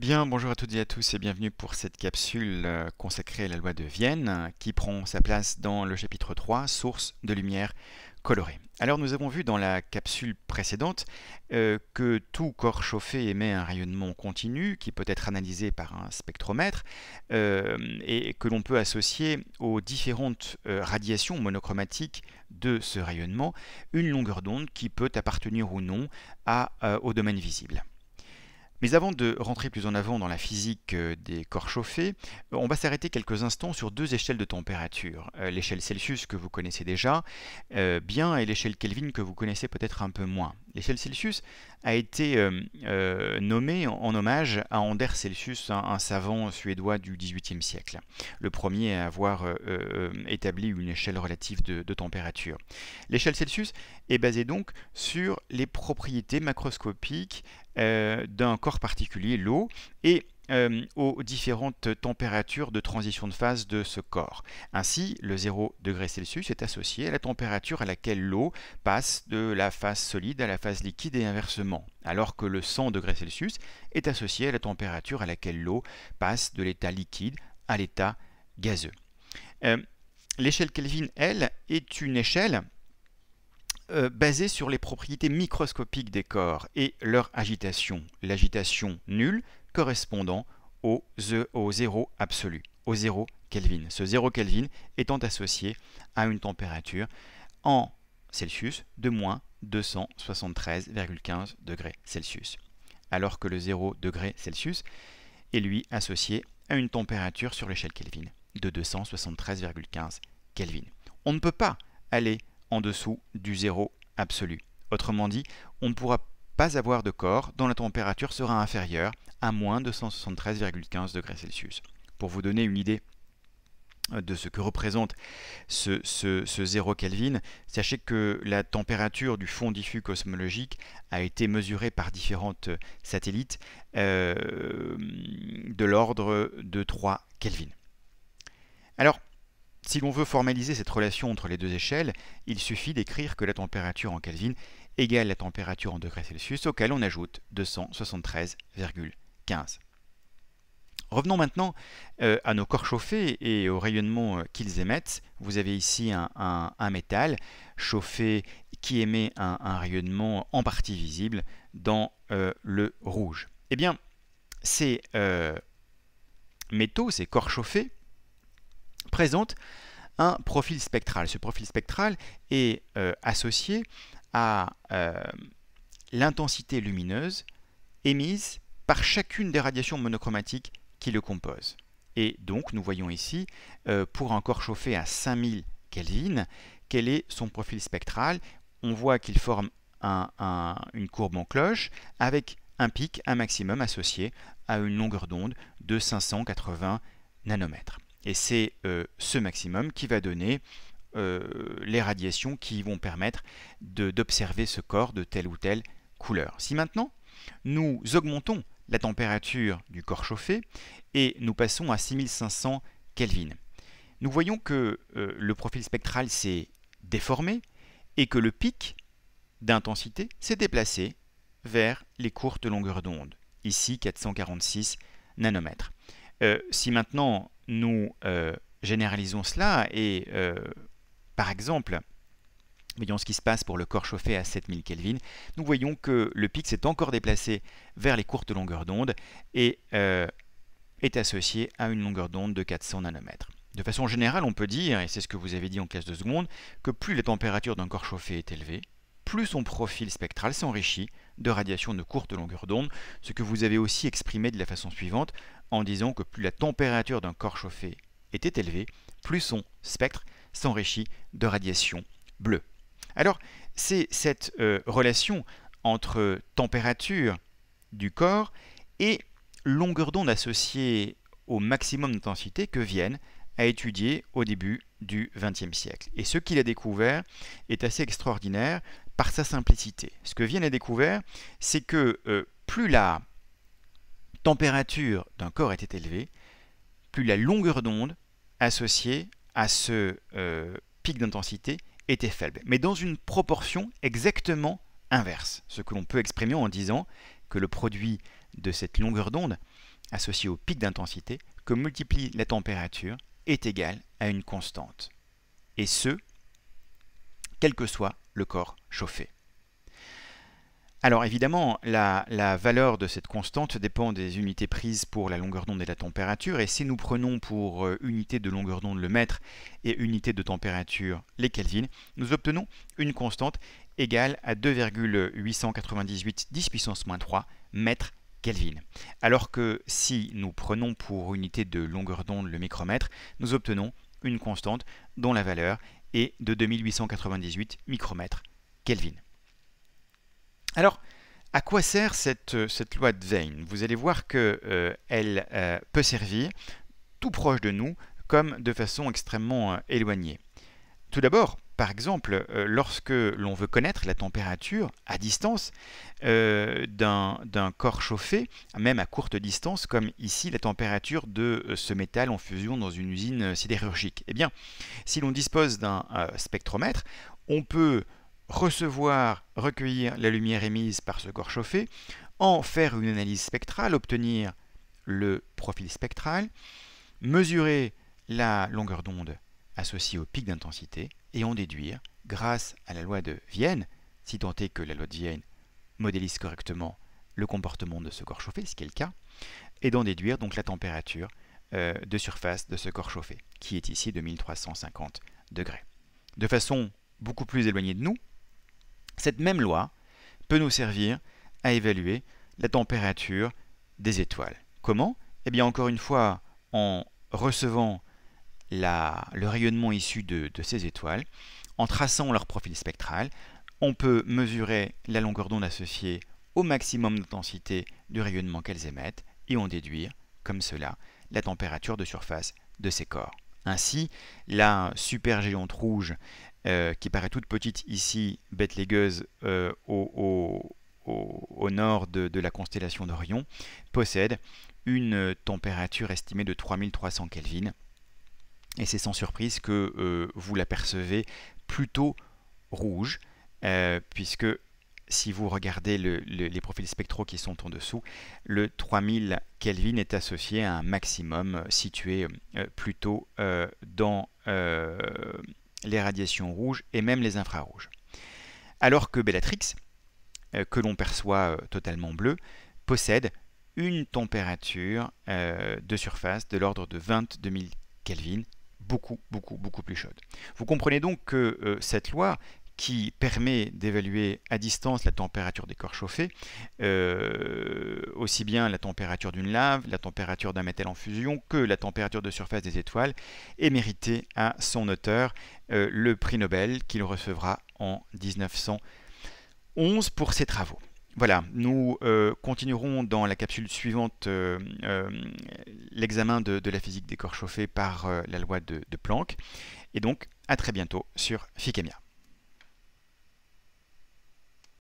Bien, bonjour à toutes et à tous et bienvenue pour cette capsule euh, consacrée à la loi de Vienne qui prend sa place dans le chapitre 3, source de lumière colorée. Alors nous avons vu dans la capsule précédente euh, que tout corps chauffé émet un rayonnement continu qui peut être analysé par un spectromètre euh, et que l'on peut associer aux différentes radiations monochromatiques de ce rayonnement une longueur d'onde qui peut appartenir ou non à, au domaine visible. Mais avant de rentrer plus en avant dans la physique euh, des corps chauffés, on va s'arrêter quelques instants sur deux échelles de température. Euh, l'échelle Celsius que vous connaissez déjà euh, bien et l'échelle Kelvin que vous connaissez peut-être un peu moins. L'échelle Celsius a été nommée en, hommage à Anders Celsius, un, savant suédois du XVIIIe siècle, le premier à avoir établi une échelle relative de température. L'échelle Celsius est basée donc sur les propriétés macroscopiques euh, d'un corps particulier, l'eau, et euh, aux différentes températures de transition de phase de ce corps. Ainsi, le 0 degré Celsius est associé à la température à laquelle l'eau passe de la phase solide à la phase liquide et inversement, alors que le 100 degré Celsius est associé à la température à laquelle l'eau passe de l'état liquide à l'état gazeux. Euh, l'échelle Kelvin, elle, est une échelle euh, basé basée sur les propriétés microscopiques des corps et leur agitation, l'agitation nulle correspondant au, zéro absolu, au zéro Kelvin. Ce zéro Kelvin étant associé à une température en Celsius de moins 273,15 degrés Celsius, alors que le zéro degré Celsius est lui associé à une température sur l'échelle Kelvin de 273,15 Kelvin. On ne peut pas aller en dessous du zéro absolu. Autrement dit, on ne pourra pas avoir de corps dont la température sera inférieure à moins 273,15 degrés Celsius. Pour vous donner une idée euh, de ce que représente ce, zéro Kelvin, sachez que la température du fond diffus cosmologique a été mesurée par différentes euh, satellites euh, de l'ordre de 3 Kelvin. Alors, si l'on veut formaliser cette relation entre les deux échelles, il suffit d'écrire que la température en Kelvin égale la température en degrés Celsius auquel on ajoute 273,15. Revenons maintenant euh, à nos corps chauffés et au rayonnement euh, qu'ils émettent. Vous avez ici un, métal chauffé qui émet un, rayonnement en partie visible dans euh, le rouge. Eh bien, ces métaux, ces corps chauffés, présente un profil spectral. Ce profil spectral est euh, associé à euh, l'intensité lumineuse émise par chacune des radiations monochromatiques qui le composent. Et donc nous voyons ici, euh, pour un corps chauffé à 5000 Kelvin, quel est son profil spectral. On voit qu'il forme une courbe en cloche avec un pic, un maximum associé à une longueur d'onde de 580 nanomètres. Et c'est euh, ce maximum qui va donner euh, les radiations qui vont permettre d'observer ce corps de telle ou telle couleur. Si maintenant nous augmentons la température du corps chauffé et nous passons à 6500 Kelvin, nous voyons que euh, le profil spectral s'est déformé et que le pic d'intensité s'est déplacé vers les courtes longueurs d'onde, ici 446 nanomètres. si maintenant nous euh, généralisons cela et euh, par exemple, voyons ce qui se passe pour le corps chauffé à 7000 Kelvin, nous voyons que le pic s'est encore déplacé vers les courtes longueurs d'onde et euh, est associé à une longueur d'onde de 400 nanomètres. De façon générale, on peut dire, et c'est ce que vous avez dit en classe de seconde, que plus la température d'un corps chauffé est élevée, plus son profil spectral s'enrichit de radiations de courte longueur d'onde, ce que vous avez aussi exprimé de la façon suivante en disant que plus la température d'un corps chauffé était élevée, plus son spectre s'enrichit de radiation bleue. Alors, c'est cette euh, relation entre température du corps et longueur d'onde associée au maximum d'intensité que Vienne a étudié au début du XXe siècle. Et ce qu'il a découvert est assez extraordinaire par sa simplicité. Ce que Vienne a découvert, c'est que euh, plus la température d'un corps était élevée, plus la longueur d'onde associée à ce euh, pic d'intensité était faible, mais dans une proportion exactement inverse, ce que l'on peut exprimer en disant que le produit de cette longueur d'onde associée au pic d'intensité que multiplie la température est égal à une constante, et ce, quel que soit le corps chauffé. Alors évidemment, la, valeur de cette constante dépend des unités prises pour la longueur d'onde et la température, et si nous prenons pour euh, unité de longueur d'onde le mètre et unité de température les kelvins, nous obtenons une constante égale à 2,898 10 puissance moins 3 mètres Kelvin. Alors que si nous prenons pour unité de longueur d'onde le micromètre, nous obtenons une constante dont la valeur est de 2898 micromètres Kelvin. Alors, à quoi sert cette, euh, loi de Vane Vous allez voir qu'elle euh, euh, peut servir tout proche de nous comme de façon extrêmement éloignée. Tout d'abord, par exemple, lorsque l'on veut connaître la température à distance d'un corps chauffé, même à courte distance, comme ici la température de ce métal en fusion dans une usine sidérurgique, eh bien, si l'on dispose d'un spectromètre, on peut recevoir, recueillir la lumière émise par ce corps chauffé, en faire une analyse spectrale, obtenir le profil spectral, mesurer la longueur d'onde associée au pic d'intensité et en déduire, grâce à la loi de Vienne, si tant est que la loi de Vienne modélise correctement le comportement de ce corps chauffé, ce qui est le cas, et d'en déduire donc la température euh, de surface de ce corps chauffé, qui est ici de 1350 degrés. De façon beaucoup plus éloignée de nous, cette même loi peut nous servir à évaluer la température des étoiles. Comment Eh bien encore une fois, en recevant le rayonnement issu de, de, ces étoiles, en traçant leur profil spectral, on peut mesurer la longueur d'onde associée au maximum d'intensité du rayonnement qu'elles émettent et en déduire, comme cela, la température de surface de ces corps. Ainsi, la supergéante rouge euh, qui paraît toute petite ici, bête euh, au, nord de, la constellation d'Orion, possède une euh, température estimée de 3300 Kelvin. Et c'est sans surprise que vous l'apercevez plutôt rouge, puisque si vous regardez les profils spectraux qui sont en dessous, le 3000 Kelvin est associé à un maximum euh, situé euh, plutôt euh, dans les radiations rouges et même les infrarouges. Alors que Bellatrix, que l'on perçoit totalement bleu, possède une température de surface de l'ordre de 22 000 Kelvin, beaucoup, beaucoup, beaucoup plus chaude. Vous comprenez donc que cette loi qui permet d'évaluer à distance la température des corps chauffés, euh, aussi bien la température d'une lave, la température d'un métal en fusion que la température de surface des étoiles, et mérité à son auteur euh, le prix Nobel qu'il recevra en 1911 pour ses travaux. Voilà, nous euh, continuerons dans la capsule suivante l'examen de, la physique des corps chauffés par la loi de, de Planck. Et donc, à très bientôt sur Fikemia.